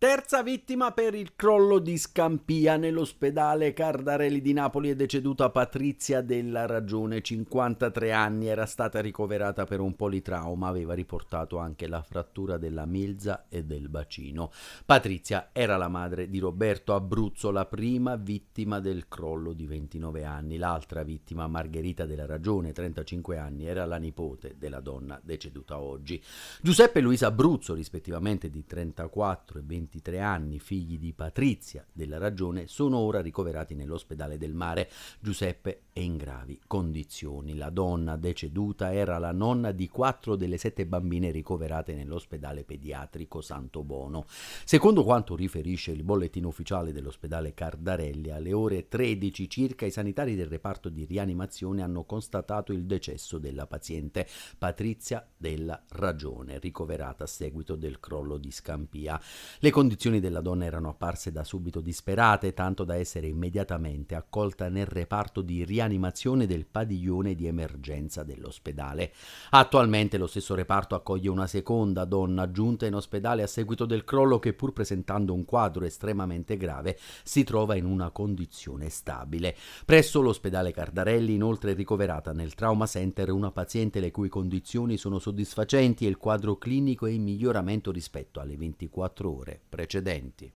Terza vittima per il crollo di Scampia nell'ospedale Cardarelli di Napoli è deceduta Patrizia della Ragione, 53 anni, era stata ricoverata per un politrauma, aveva riportato anche la frattura della milza e del bacino. Patrizia era la madre di Roberto Abruzzo, la prima vittima del crollo di 29 anni, l'altra vittima Margherita della Ragione, 35 anni, era la nipote della donna deceduta oggi. Giuseppe e Luisa Abruzzo, rispettivamente di 34 e 20 23 anni, figli di Patrizia della Ragione, sono ora ricoverati nell'ospedale del mare. Giuseppe è in gravi condizioni. La donna deceduta era la nonna di quattro delle sette bambine ricoverate nell'ospedale pediatrico Santo Bono. Secondo quanto riferisce il bollettino ufficiale dell'ospedale Cardarelli, alle ore 13 circa i sanitari del reparto di rianimazione hanno constatato il decesso della paziente Patrizia della Ragione, ricoverata a seguito del crollo di Scampia. Le condizioni della donna erano apparse da subito disperate, tanto da essere immediatamente accolta nel reparto di rianimazione del padiglione di emergenza dell'ospedale. Attualmente lo stesso reparto accoglie una seconda donna giunta in ospedale a seguito del crollo che pur presentando un quadro estremamente grave si trova in una condizione stabile. Presso l'ospedale Cardarelli inoltre è ricoverata nel trauma center una paziente le cui condizioni sono soddisfacenti e il quadro clinico è in miglioramento rispetto alle 24 ore precedenti.